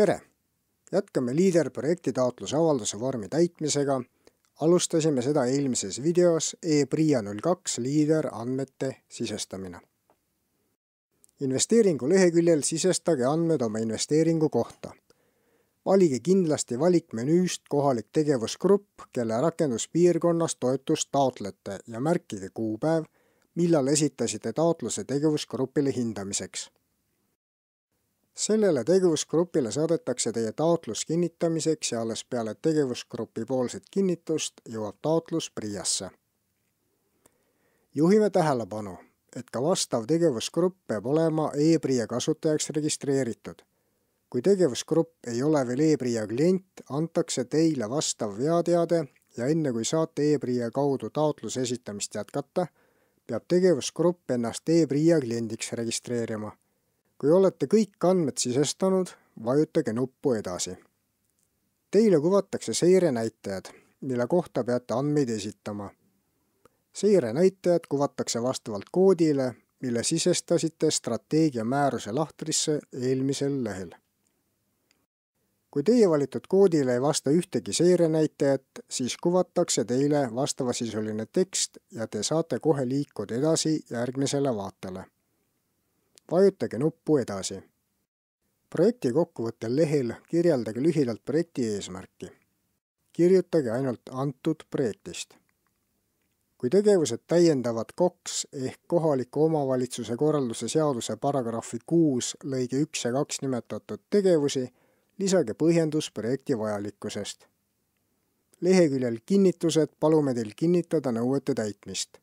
tere! jätkame Leader-projekti taotlusavalduse vormi täitmisega. alustasime seda eelmises videos e-PRIA null kaks Leader andmete sisestamine. investeeringu leheküljel sisestage andmed oma investeeringu kohta. valige kindlasti valikmenüüst kohalik tegevusgrupp, kelle rakenduspiirkonnas toetust taotlete ja märkige kuupäev, millal esitasite taotluse tegevusgrupile hindamiseks sellele tegevusgrupile saadetakse teie taotlus kinnitamiseks ja alles peale tegevusgrupi poolset kinnitust jõuab taotlus PRIA-sse. juhime tähelepanu, et ka vastav tegevusgrupp peab olema e-PRIA kasutajaks registreeritud. kui tegevusgrupp ei ole veel e-PRIA klient, antakse teile vastav veateade ja enne kui saate e-PRIA kaudu taotluse esitamist jätkata, peab tegevusgrupp ennast e-PRIA kliendiks registreerima kui olete kõik andmed sisestanud, vajutage nuppu Edasi. Teile kuvatakse seirenäitajad, mille kohta peate andmeid esitama. seirenäitajad kuvatakse vastavalt koodile, mille sisestasite strateegia määruse lahtrisse eelmisel lehel. kui teie valitud koodile ei vasta ühtegi seirenäitajat, siis kuvatakse teile vastavasisuline tekst ja te saate kohe liikuda edasi järgmisele vaatele vajutage nuppu Edasi. projekti kokkuvõtte lehel kirjeldage lühidalt projekti eesmärki. kirjutage ainult antud projektist. kui tegevused täiendavad KOKS ehk kohaliku omavalitsuse korralduse seaduse paragrahvi kuus lõige üks ja kaks nimetatud tegevusi, lisage põhjendus projekti vajalikkusest leheküljel Kinnitused palume teil kinnitada nõuete täitmist.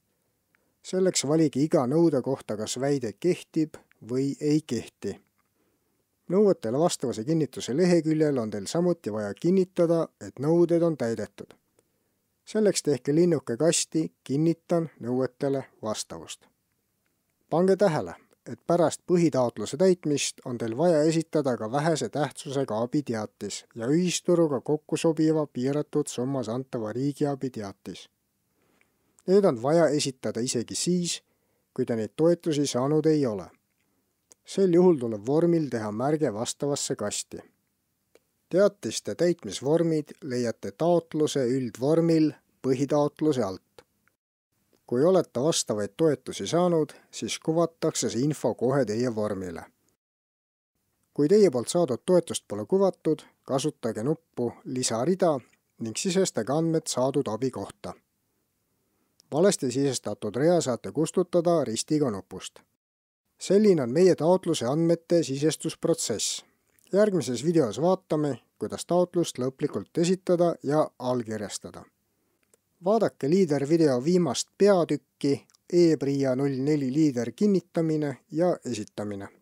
selleks valige iga nõude kohta kas väide kehtib või ei kehti. nõuetele vastavuse kinnituse leheküljel on teil samuti vaja kinnitada, et nõuded on täidetud. selleks tehke linnuke kasti Kinnitan nõuetele vastavust. pange tähele, et pärast põhitaotluse täitmist on teil vaja esitada ka vähese tähtsusega abiteatis ja ühisturuga kokku sobiva piiratud summas antava riigiabiteatis. Need on vaja esitada isegi siis, kui te neid toetusi saanud ei ole sel juhul tuleb vormil teha märge vastavasse kasti. teatiste täitmisvormid leiate taotluse üldvormil põhitaotluse alt. kui olete vastavaid toetusi saanud, siis kuvatakse see info kohe teie vormile. kui teie poolt saadud toetust pole kuvatud, kasutage nuppu Lisarida ning sisestage andmed saadud abi kohta valesti sisestatud rea saate kustutada ristiga nupust selline on meie taotluse andmete sisestusprotsess. järgmises videos vaatame, kuidas taotlust lõplikult esitada ja allkirjastada. vaadake liidervideo viimast peatükki e-PRIA null neli liider kinnitamine ja esitamine.